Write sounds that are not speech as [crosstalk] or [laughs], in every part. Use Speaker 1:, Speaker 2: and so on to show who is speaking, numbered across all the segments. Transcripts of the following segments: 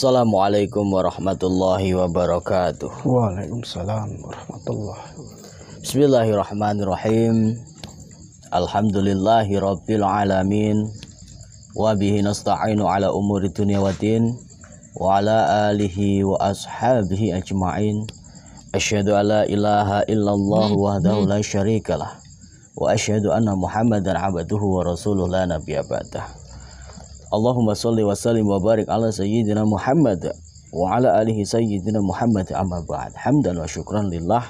Speaker 1: Assalamualaikum warahmatullahi wabarakatuh.
Speaker 2: Waalaikumsalam warahmatullahi
Speaker 1: wabarakatuh. Bismillahirrahmanirrahim. Alhamdulillahi rabbil alamin. Wa bihi nasta'inu ala umuri dunya wa din wa ala alihi wa ashabihi ajma'in. Asyhadu alla la ilaha illallah wahdahu la syarikalah wa asyhadu anna Muhammadan abduhu wa rasuluhu la nabiyya ba'dah. Allahumma salli wa sallim wa barik ala sayyidina Muhammad wa ala alihi sayyidina Muhammad amma ba'd. Hamdan wa syukran lillah.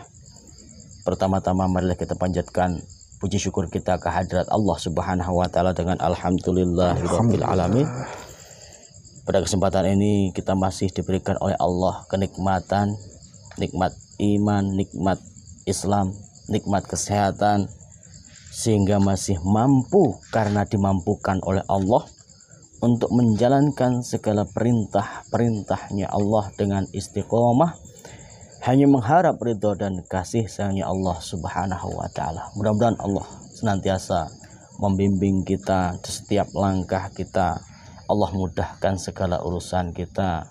Speaker 1: Pertama-tama marilah kita panjatkan puji syukur kita kehadirat Allah Subhanahu wa taala dengan alhamdulillahirabbil alamin. Pada kesempatan ini kita masih diberikan oleh Allah kenikmatan, nikmat iman, nikmat Islam, nikmat kesehatan sehingga masih mampu karena dimampukan oleh Allah untuk menjalankan segala perintah-perintahnya Allah dengan istiqomah hanya mengharap ridho dan kasih sayangnya Allah subhanahu wa ta'ala mudah-mudahan Allah senantiasa membimbing kita di setiap langkah kita Allah mudahkan segala urusan kita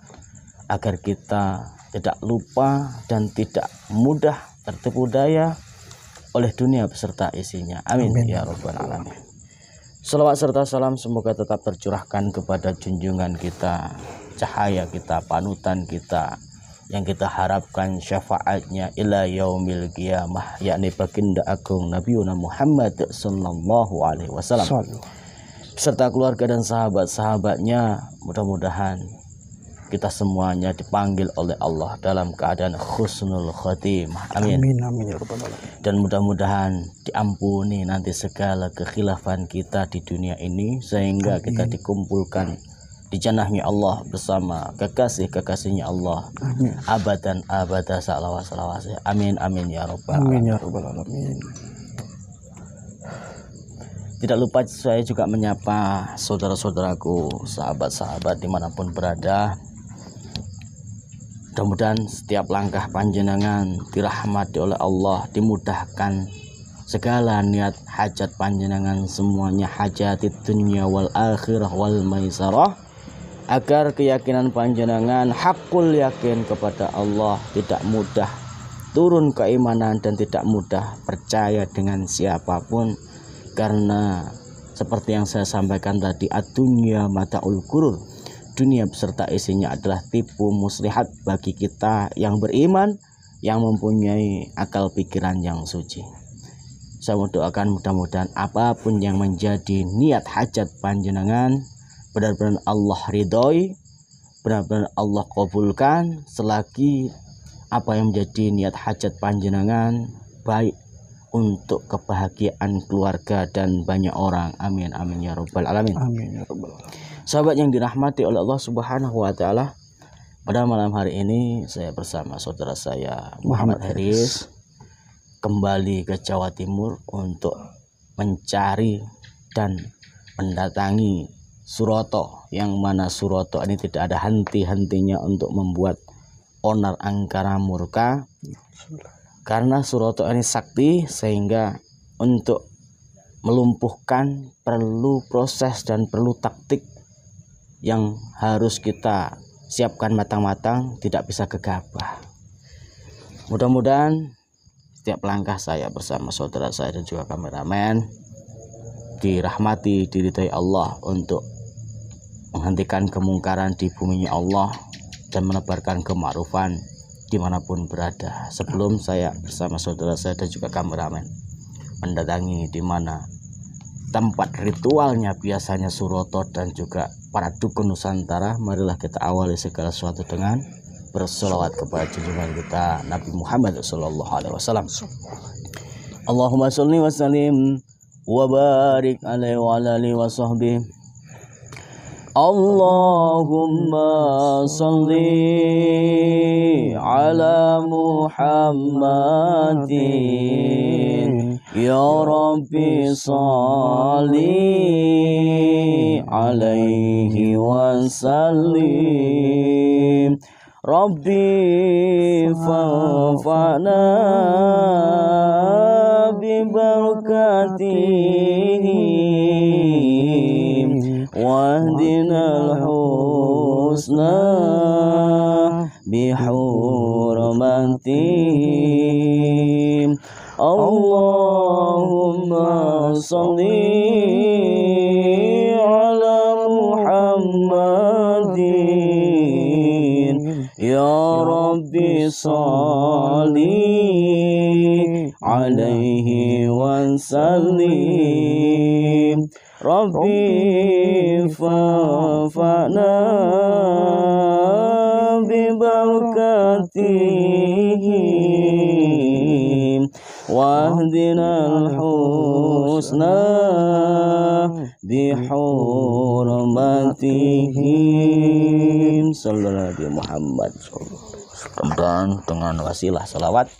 Speaker 1: agar kita tidak lupa dan tidak mudah tertipu daya oleh dunia beserta isinya amin, amin. ya rabbal alamin Selawat serta salam semoga tetap tercurahkan kepada junjungan kita, cahaya kita, panutan kita, yang kita harapkan syafaatnya ila yaumil qiyamah yakni baginda agung Nabi Muhammad sallallahu alaihi wasallam serta keluarga dan sahabat-sahabatnya mudah-mudahan kita semuanya dipanggil oleh Allah dalam keadaan khusnul khotimah. Amin. Amin, amin ya Dan mudah-mudahan diampuni nanti segala kekhilafan kita di dunia ini sehingga amin. kita dikumpulkan di jannahnya Allah bersama kekasih kekasihnya Allah
Speaker 3: amin.
Speaker 1: dan abad salawat salawat amin amin ya robbal amin ya robbal alamin tidak lupa saya juga menyapa saudara-saudaraku, sahabat-sahabat dimanapun berada Mudah-mudahan setiap langkah panjenengan dirahmati oleh Allah, dimudahkan segala niat hajat panjenengan semuanya hajat dunia wal akhirah wal maisarah agar keyakinan panjenengan hakul yakin kepada Allah tidak mudah turun keimanan dan tidak mudah percaya dengan siapapun karena seperti yang saya sampaikan tadi adunya mata ulkurul dunia beserta isinya adalah tipu muslihat bagi kita yang beriman yang mempunyai akal pikiran yang suci. Saya mendoakan mudah-mudahan apapun yang menjadi niat hajat panjenengan benar-benar Allah ridhoi, benar-benar Allah kabulkan selagi apa yang menjadi niat hajat panjenengan baik untuk kebahagiaan keluarga dan banyak orang. Amin amin ya robbal alamin. Amin ya robbal alamin. Sahabat yang dirahmati oleh Allah Subhanahu wa taala, pada malam hari ini saya bersama saudara saya Muhammad Haris kembali ke Jawa Timur untuk mencari dan mendatangi Suroto yang mana Suroto ini tidak ada henti-hentinya untuk membuat onar angkara murka karena Suroto ini sakti sehingga untuk melumpuhkan perlu proses dan perlu taktik yang harus kita siapkan matang-matang tidak bisa gegabah. Mudah-mudahan setiap langkah saya bersama saudara saya dan juga kameramen dirahmati diridhai Allah untuk menghentikan kemungkaran di bumi Allah dan menebarkan kemarufan dimanapun berada sebelum saya bersama saudara saya dan juga kameramen mendatangi di mana tempat ritualnya biasanya Suroto dan juga para dukun Nusantara marilah kita awali segala sesuatu dengan bersolawat kepada junjungan kita Nabi Muhammad Shallallahu Alaihi Wasallam
Speaker 3: Allahumma sholli wa sallim wa barik alaihi wa alihi wa sahbihi Allahumma salli ala Muhammadin يا ربي صل عليه وسلم ربي فانفعنا ببركاته واهدنا الحسنى بحرمته الله صلي على محمد يا ربي صلي عليه وسلم ربي فانفعنا ببركاته واهدنا الحب الحسنى
Speaker 1: بحرمتهم sallallahu Muhammad mudah dengan wasilah selawat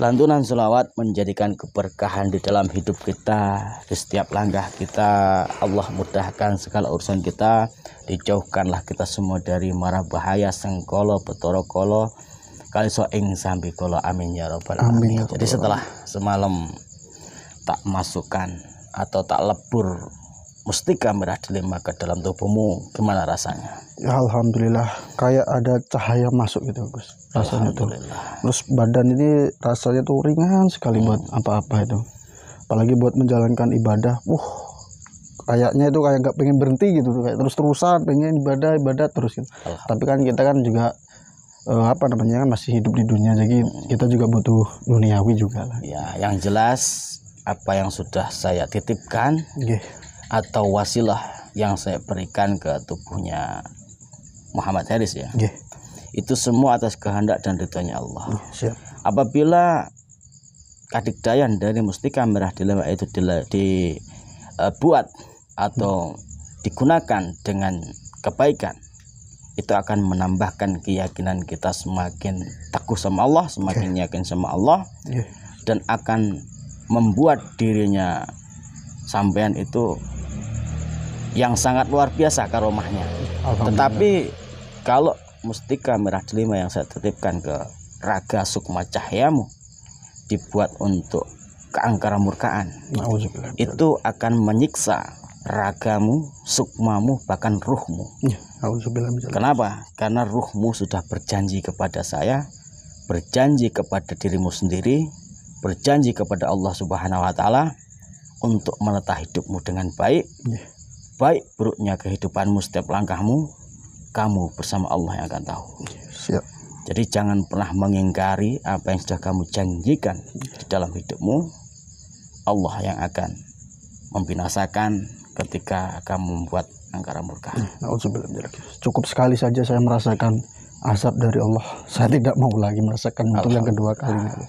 Speaker 1: lantunan selawat menjadikan keberkahan di dalam hidup kita di setiap langkah kita Allah mudahkan segala urusan kita dijauhkanlah kita semua dari marah bahaya sengkolo betoro kolo kali soeng sambil kolo amin ya robbal alamin ya jadi setelah semalam tak masukkan atau tak lebur mustika merah delima ke dalam tubuhmu gimana rasanya
Speaker 2: ya alhamdulillah kayak ada cahaya masuk gitu Gus rasanya tuh terus badan ini rasanya tuh ringan sekali hmm. buat apa-apa itu apalagi buat menjalankan ibadah uh kayaknya itu kayak nggak pengen berhenti gitu kayak terus terusan pengen ibadah ibadah terus gitu. tapi kan kita kan juga uh, apa namanya kan masih hidup di dunia jadi hmm. kita juga butuh duniawi juga lah
Speaker 1: ya yang jelas apa yang sudah saya titipkan yeah. atau wasilah yang saya berikan ke tubuhnya Muhammad Haris ya. Yeah. Itu semua atas kehendak dan ridhonya Allah. Yeah, siap. Apabila Kadik Dayan dari Mustika Merah Dilema itu dibuat atau digunakan dengan kebaikan itu akan menambahkan keyakinan kita semakin takut sama Allah, semakin iya. yakin sama Allah iya. dan akan membuat dirinya sampean itu yang sangat luar biasa ke rumahnya. Tetapi kalau mustika merah delima yang saya tertipkan ke Raga Sukma Cahyamu dibuat untuk keangkara murkaan itu akan menyiksa ragamu, sukmamu, bahkan ruhmu. Iya, Kenapa? Karena ruhmu sudah berjanji kepada saya, berjanji kepada dirimu sendiri, berjanji kepada Allah Subhanahu wa taala untuk menata hidupmu dengan baik. Ya. Baik buruknya kehidupanmu setiap langkahmu, kamu bersama Allah yang akan tahu. Ya, Jadi jangan pernah mengingkari apa yang sudah kamu janjikan di dalam hidupmu. Allah yang akan membinasakan ketika kamu membuat angkara murka. Ya,
Speaker 2: Cukup sekali saja saya merasakan azab dari Allah. Saya tidak mau lagi merasakan untuk yang kedua kalinya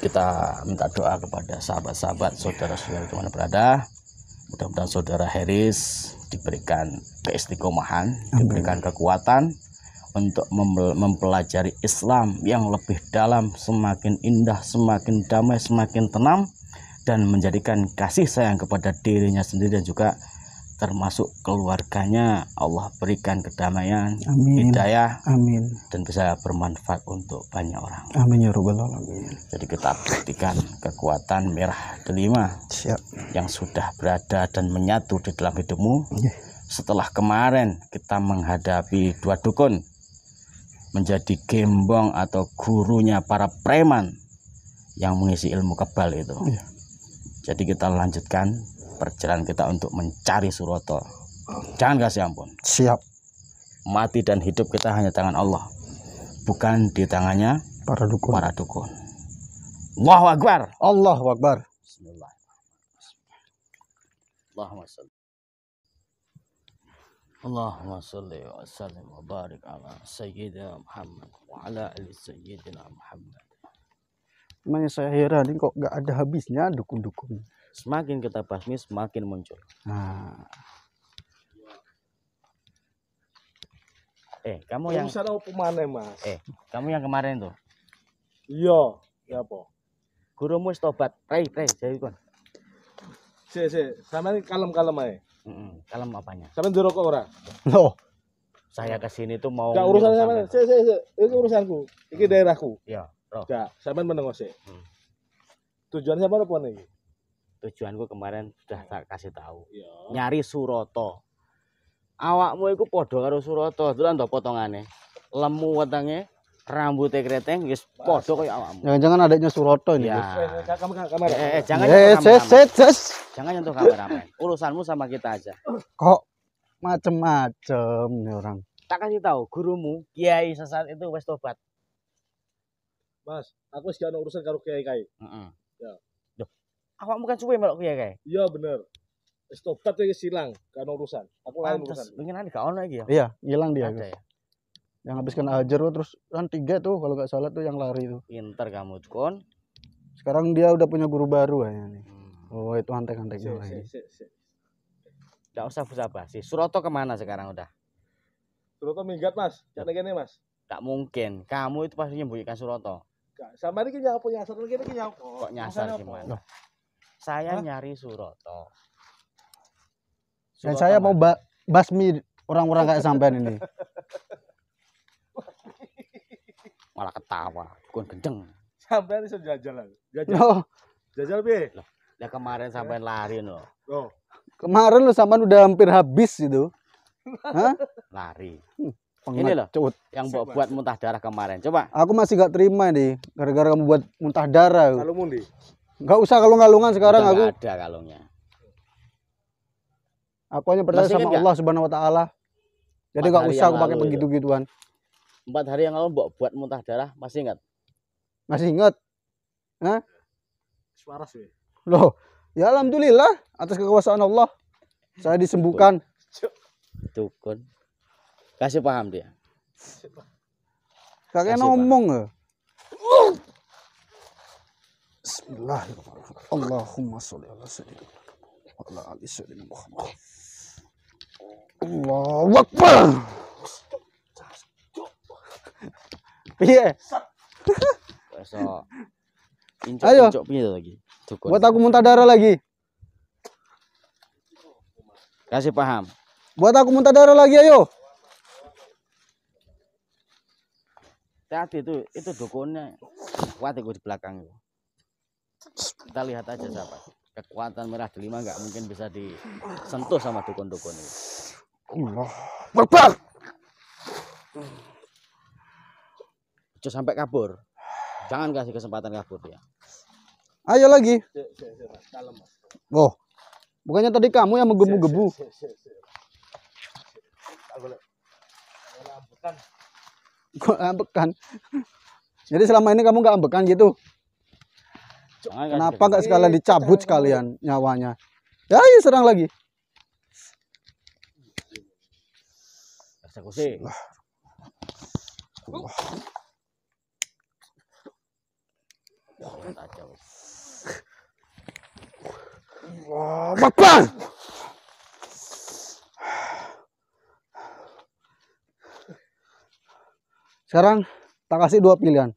Speaker 1: kita minta doa kepada sahabat-sahabat saudara-saudara di mana berada mudah-mudahan saudara Heris diberikan keistiqomahan diberikan kekuatan untuk mempelajari Islam yang lebih dalam semakin indah semakin damai semakin tenang dan menjadikan kasih sayang kepada dirinya sendiri dan juga termasuk keluarganya Allah berikan kedamaian, amin. hidayah, amin. dan bisa bermanfaat untuk banyak orang. Amin ya robbal alamin. Jadi kita buktikan kekuatan merah delima Siap. yang sudah berada dan menyatu di dalam hidupmu. Yeah. Setelah kemarin kita menghadapi dua dukun menjadi gembong atau gurunya para preman yang mengisi ilmu kebal itu. Yeah. Jadi kita lanjutkan perjalanan kita untuk mencari Suroto. Jangan kasih ampun. Siap. Mati dan hidup kita hanya tangan Allah. Bukan di tangannya para dukun. Para dukun. Allahu Akbar. Allahu Akbar. Bismillah. Allahumma salli. Allahumma salli wa sallim wa barik ala sayyidina Muhammad wa ala ali sayyidina Muhammad.
Speaker 2: Namanya saya heran ini kok gak ada habisnya dukun-dukun
Speaker 1: semakin kita basmi semakin muncul nah. eh kamu yang bisa mana, mas eh kamu yang kemarin tuh iya ya po gurumu tobat rei rei jadi kon si si sama ini kalem kalem aja mm -mm, kalem apanya sama jorok ora loh saya kesini tuh mau Gak urusan sama si si si itu urusanku ini hmm. daerahku iya Gak, sama menengok sih hmm. tujuan siapa apa nih tujuanku kemarin sudah iya. tak kasih tahu ya. nyari Suroto awakmu itu podo karo Suroto itu kan potongannya lemu wetenge rambutnya kreteng wis podo koyo awakmu
Speaker 2: jangan-jangan adiknya Suroto ini ya. eh, eh,
Speaker 1: eh, eh jangan eh, ses, ses, ses. jangan nyentuh kameramen urusanmu sama kita aja
Speaker 2: kok macem-macem nih orang
Speaker 1: tak kasih tahu gurumu kiai sesat itu wes tobat mas aku sekian urusan karo kiai kiai uh -uh awak bukan suwe melok kuwi ya kae. Iya bener. Wis tobat wis silang, gak kan ono urusan. Aku lain urusan. Winginan gak ono lagi ya. Iya, hilang dia. Ada ya?
Speaker 2: Yang habis kena hajar terus kan tiga tuh kalau gak salah tuh yang lari tuh.
Speaker 1: Pinter kamu kon.
Speaker 2: Sekarang dia udah punya guru baru ya nih. Hmm. Oh itu antek-anteknya lagi.
Speaker 1: Si, si, si. Gak usah apa sih. Suroto kemana sekarang udah? Suroto minggat mas. kayak gini mas. Tak mungkin. Kamu itu pasti nyembunyikan Suroto.
Speaker 2: Gak. Sama ini punya asal lagi
Speaker 1: kenyang Kok nyasar sih, gimana? Saya Hah? nyari Suroto.
Speaker 2: Suroto Dan saya mau ba basmi orang-orang kayak sampean ini.
Speaker 1: [laughs] Malah ketawa, bukan kenceng. Sampean iso jajal lho. Jajal. No. Jajal piye? Ya kemarin sampean eh? lari loh. Kemarin
Speaker 2: lo sampean udah hampir habis gitu.
Speaker 1: [laughs] Hah? Lari. Hmm, ini loh, cut. yang buat, buat muntah darah kemarin. Coba.
Speaker 2: Aku masih gak terima nih, gara-gara kamu buat muntah darah. Kalau mundi. Enggak usah kalung-kalungan sekarang Udah aku.
Speaker 1: ada kalungnya.
Speaker 2: Aku hanya percaya sama Allah Subhanahu wa taala. Jadi enggak usah aku pakai ya? begitu-gituan.
Speaker 1: Empat hari yang lalu mbok buat muntah darah, masih ingat?
Speaker 2: Masih ingat? Hah? Suara sih. Loh, ya alhamdulillah atas kekuasaan Allah saya disembuhkan.
Speaker 1: Dukun. Kasih paham dia.
Speaker 2: Kakek ngomong. Paham. Ya?
Speaker 3: Bismillahirrahmanirrahim. Allahumma salli ala sayyidina wa ala ali sayyidina Muhammad. Allahu akbar. Piye? Besok.
Speaker 2: Ayo. Piye lagi? Buat aku muntah darah lagi. Kasih paham. Buat aku muntah darah lagi ayo.
Speaker 1: Tadi itu itu dukunnya. Kuat di belakang itu kita lihat aja siapa kekuatan merah delima nggak mungkin bisa disentuh sama dukun-dukun ini Allah berbar Jangan sampai kabur jangan kasih kesempatan kabur dia ya.
Speaker 2: ayo lagi oh
Speaker 1: bukannya tadi kamu yang
Speaker 2: menggebu-gebu kok ambekan jadi selama ini kamu nggak ambekan gitu
Speaker 1: Kenapa nggak gitu. sekalian iya, dicabut
Speaker 2: sekalian nyawanya? Ya, ayo iya, serang lagi.
Speaker 1: Eksekusi.
Speaker 3: Wah, bakbang.
Speaker 2: Sekarang tak kasih dua pilihan.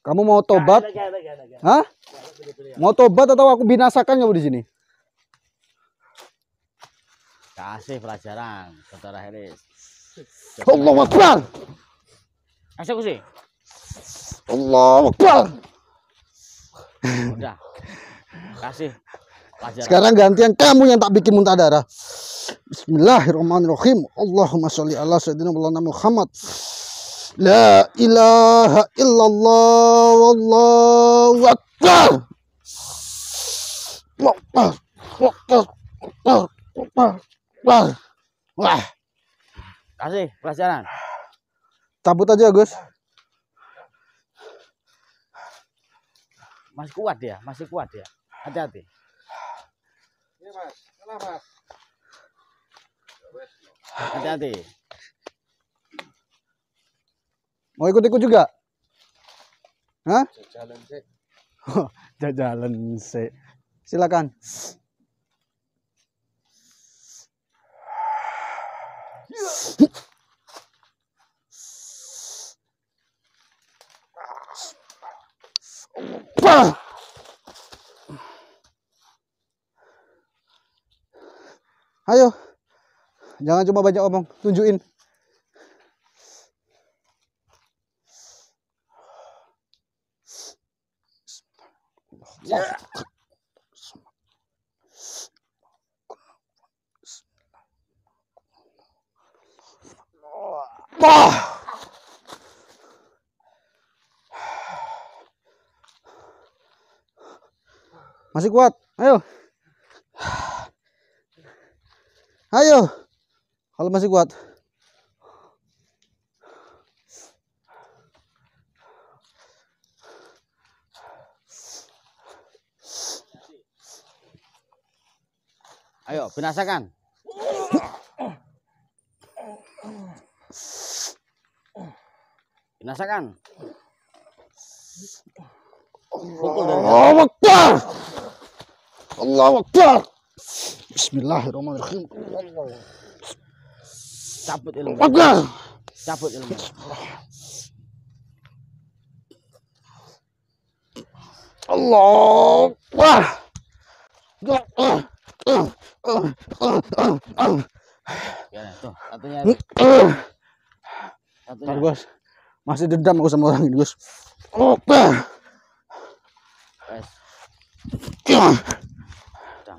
Speaker 2: Kamu mau tobat? Hah? Mau tobat atau aku binasakan kamu di sini?
Speaker 1: Kasih pelajaran, saudara Heris. Allah Akbar. Asyik sih. Allah Akbar. Udah. Kasih. Pelajaran. Sekarang gantian
Speaker 2: kamu yang tak bikin muntah darah. Bismillahirrahmanirrahim. Allahumma sholli ala sayyidina Muhammad. La ilaha illallah wallahu akbar.
Speaker 3: Wah.
Speaker 1: Kasih pelajaran.
Speaker 2: Cabut aja, Gus.
Speaker 1: Masih kuat ya, masih kuat ya. Hati-hati. Ini, Mas. Kenapa, Mas? Hati-hati.
Speaker 2: Mau ikut-ikut juga? Hah? Jalan, sih. Oh, jalan sih silakan Ayo. Jangan cuma banyak omong, tunjukin. Masih kuat. Ayo. Ayo. Kalau masih kuat.
Speaker 1: Ayo, binasakan. Binasakan. Allah
Speaker 2: Akbar. Allah Akbar. Bismillahirrahmanirrahim.
Speaker 1: Cabut ilmu. Akbar. Cabut ilmu.
Speaker 3: Allah Akbar. Allah Akbar. Gimana tuh? Satunya. Satunya.
Speaker 2: Masih dendam aku sama orang ini, Gus. Oke,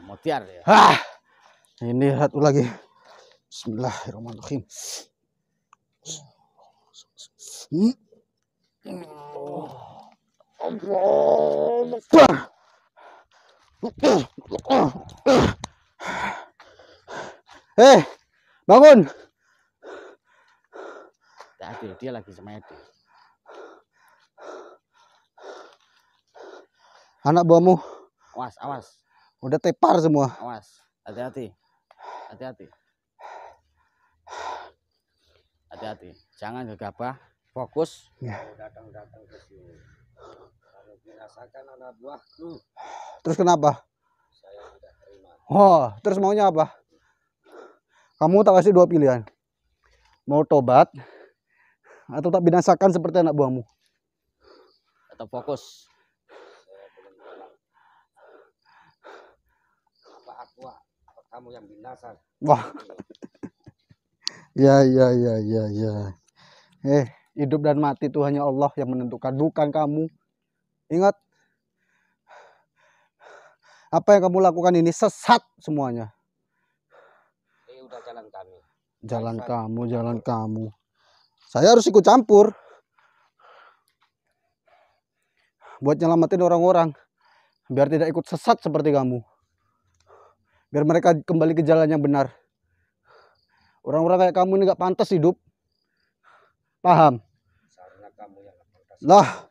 Speaker 2: motiar ya. Ah. Ini satu lagi. Bismillahirrahmanirrahim.
Speaker 3: Hmm. Oh. Oh. Oh. [sighs]
Speaker 2: Eh, bangun.
Speaker 1: Tadi dia lagi semedi. Anak buahmu. Awas, awas.
Speaker 2: Udah tepar semua.
Speaker 1: Awas, hati-hati. Hati-hati. Hati-hati. Jangan gegabah, fokus. Ya.
Speaker 3: Datang-datang ke sini. Dirasakan anak buahku.
Speaker 2: Terus kenapa? Oh, terus maunya apa? Kamu tak kasih dua pilihan. Mau tobat atau tak binasakan seperti anak buahmu.
Speaker 1: Atau fokus. Apa aku apa kamu yang binasa?
Speaker 2: Wah. ya, ya, ya, ya, ya. Eh, hidup dan mati itu hanya Allah yang menentukan, bukan kamu. Ingat, apa yang kamu lakukan ini sesat semuanya.
Speaker 1: Ini udah jalan kami.
Speaker 2: Jalan Baik, kamu, jalan kamu. Saya harus ikut campur. Buat nyelamatin orang-orang. Biar tidak ikut sesat seperti kamu. Biar mereka kembali ke jalan yang benar. Orang-orang kayak kamu ini gak pantas hidup. Paham? Lah,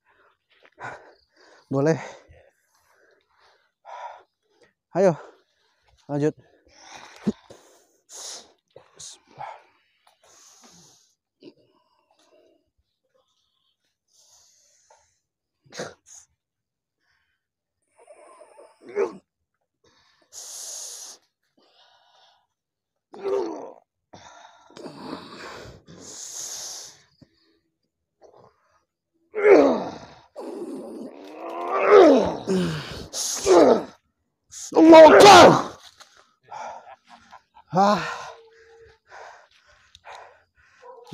Speaker 2: boleh iya. ayo lanjut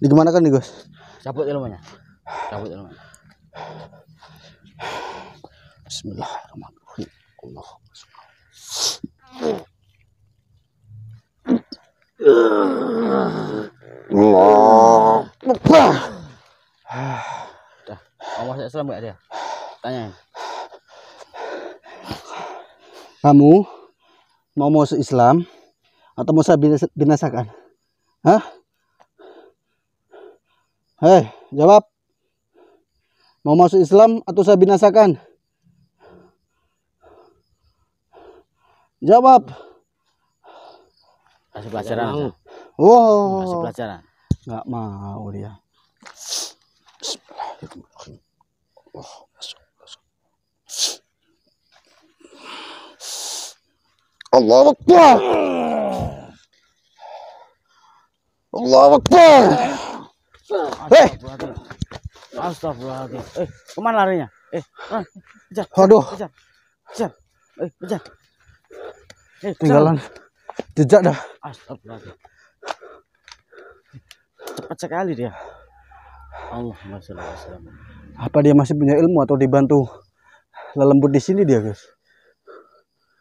Speaker 2: di kan nih guys
Speaker 1: cabut ilmunya cabut ilmunya
Speaker 3: Bismillahirrahmanirrahim Allah Allah
Speaker 1: Dah, mau masuk Islam gak dia? Tanya
Speaker 2: Kamu mau masuk Islam atau mau saya binasakan? Hah? Hei, jawab. Mau masuk Islam atau saya binasakan? Jawab.
Speaker 1: Kasih pelajaran. Oh.
Speaker 2: Wow. Kasih pelajaran.
Speaker 1: Gak mau dia.
Speaker 3: Allah Akbar.
Speaker 1: Allah Akbar. Hei. Eh. Astagfirullahaladzim. Eh, kemana larinya? Eh, ah, kejar. Aduh. Kejar. Kejar. Eh, kejar. Eh, tinggalan jejak dah. Astagfirullahaladzim. Cepat sekali dia. Allah wasallam. Apa
Speaker 2: dia masih punya ilmu atau dibantu lelembut di sini dia, guys?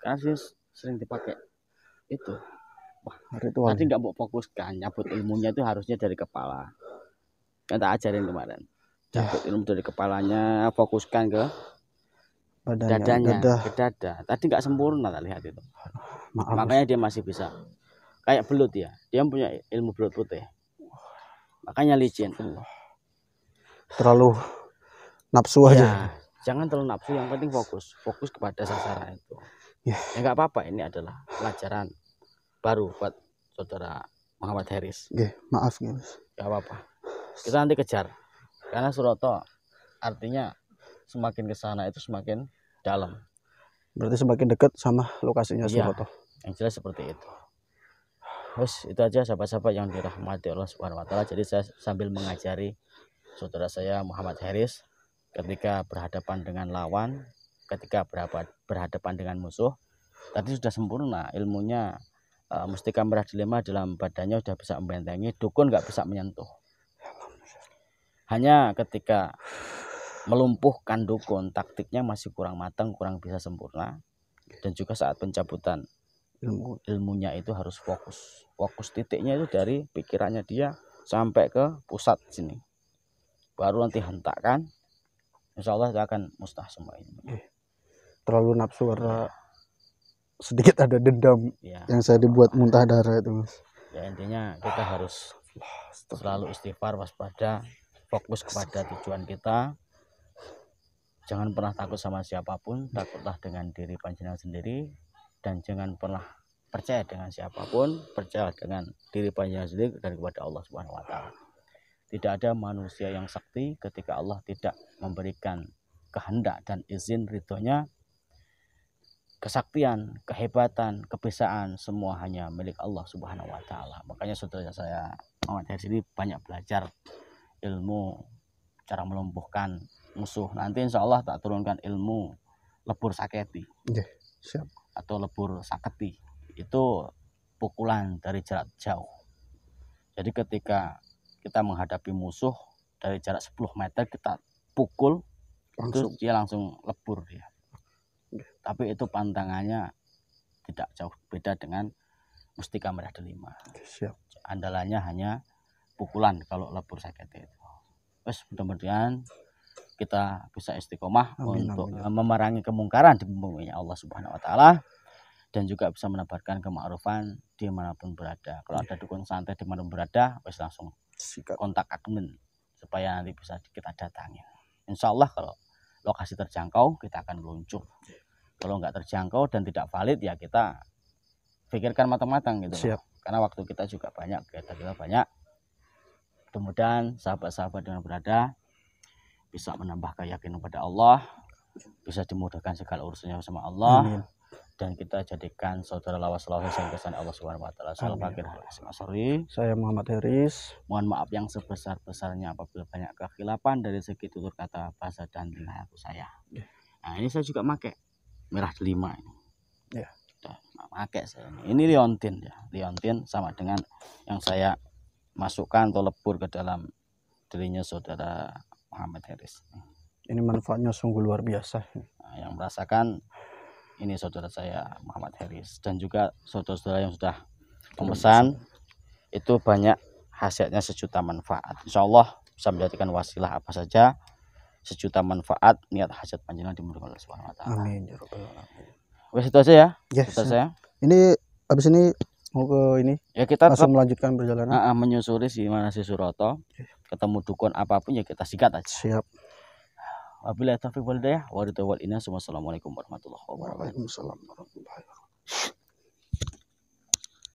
Speaker 1: Kasih sering dipakai itu. Wah, ritual. Tadi nggak mau fokuskan, nyabut ilmunya itu harusnya dari kepala yang tak ajarin kemarin ya. cabut ya. ilmu dari kepalanya fokuskan ke
Speaker 2: Badanya, dadanya gedah. ke
Speaker 1: dada tadi nggak sempurna tak lihat itu Maaf. makanya dia masih bisa kayak belut ya dia punya ilmu belut putih makanya licin
Speaker 2: terlalu nafsu ya, aja
Speaker 1: jangan terlalu nafsu yang penting fokus fokus kepada sasaran itu ya, ya nggak ya, apa-apa ini adalah pelajaran baru buat saudara Muhammad Heris,
Speaker 3: ya, maaf Gus.
Speaker 1: nggak apa-apa kita nanti kejar karena Suroto artinya semakin ke sana itu semakin dalam
Speaker 2: berarti semakin dekat sama lokasinya iya. Suroto
Speaker 1: yang jelas seperti itu Terus itu aja sahabat-sahabat yang dirahmati Allah Subhanahu wa taala. Jadi saya sambil mengajari saudara saya Muhammad Haris ketika berhadapan dengan lawan, ketika berhadapan dengan musuh, tadi sudah sempurna ilmunya uh, eh, mustika merah dilema dalam badannya sudah bisa membentengi, dukun nggak bisa menyentuh. Hanya ketika melumpuhkan dukun, taktiknya masih kurang matang, kurang bisa sempurna. Dan juga saat pencabutan ilmu ilmunya itu harus fokus. Fokus titiknya itu dari pikirannya dia sampai ke pusat sini. Baru nanti hentakkan, insya Allah dia akan mustah semua ini.
Speaker 3: Iya.
Speaker 2: Terlalu nafsu karena sedikit ada dendam ya. yang saya dibuat muntah darah itu mas
Speaker 1: ya intinya kita harus selalu istighfar waspada fokus kepada tujuan kita jangan pernah takut sama siapapun takutlah dengan diri panjenengan sendiri dan jangan pernah percaya dengan siapapun percaya dengan diri panjenengan sendiri dan kepada Allah Subhanahu wa taala tidak ada manusia yang sakti ketika Allah tidak memberikan kehendak dan izin ridhonya kesaktian, kehebatan, kebisaan semua hanya milik Allah Subhanahu wa taala. Makanya saudara saya Muhammad sini banyak belajar ilmu cara melumpuhkan musuh nanti insya Allah tak turunkan ilmu lebur saketi
Speaker 3: yeah, siap.
Speaker 1: atau lebur saketi itu pukulan dari jarak jauh jadi ketika kita menghadapi musuh dari jarak 10 meter kita pukul langsung. terus dia langsung lebur ya yeah. tapi itu pantangannya tidak jauh beda dengan mustika merah delima siap. andalannya hanya pukulan kalau lapor sakit itu wes mudah kita bisa istiqomah amin, untuk amin. Ya eh, memerangi kemungkaran di bumi Allah Subhanahu wa taala dan juga bisa menebarkan kemakrufan dimanapun berada. Kalau yeah. ada dukun santai dimanapun berada, wes langsung Sikap. kontak admin supaya nanti bisa kita datangi Insya Allah kalau lokasi terjangkau kita akan meluncur. Iya. Kalau nggak terjangkau dan tidak valid ya kita pikirkan matang-matang gitu. Siap. Karena waktu kita juga banyak, kita juga banyak Kemudian sahabat-sahabat dengan berada bisa menambah keyakinan kepada Allah, bisa dimudahkan segala urusannya sama Allah. Amin. Dan kita jadikan saudara lawas lawas yang kesan Allah Subhanahu wa taala. Saya Muhammad Heris. Mohon maaf yang sebesar-besarnya apabila banyak kekhilafan dari segi tutur kata bahasa dan tingkah saya. Ya. Nah, ini saya juga pakai merah delima ini. Ya. Yeah. saya ini. Ini liontin ya. Liontin sama dengan yang saya masukkan atau lebur ke dalam dirinya saudara Muhammad Haris.
Speaker 2: Ini manfaatnya sungguh luar biasa. Nah,
Speaker 1: yang merasakan ini saudara saya Muhammad Haris dan juga saudara-saudara yang sudah memesan itu banyak khasiatnya sejuta manfaat. Insya Allah bisa menjadikan wasilah apa saja sejuta manfaat niat hajat panjenengan dimudahkan Allah Subhanahu wa taala. Amin Wes ya itu aja ya. Yes. saya.
Speaker 2: Ini habis ini mau ke ini ya kita langsung tetap, melanjutkan perjalanan uh, uh,
Speaker 1: menyusuri si mana si Suroto ketemu dukun apapun ya kita sikat aja siap wabillahi taufiq wal hidayah wassalamualaikum warahmatullahi wabarakatuh warahmatullahi wabarakatuh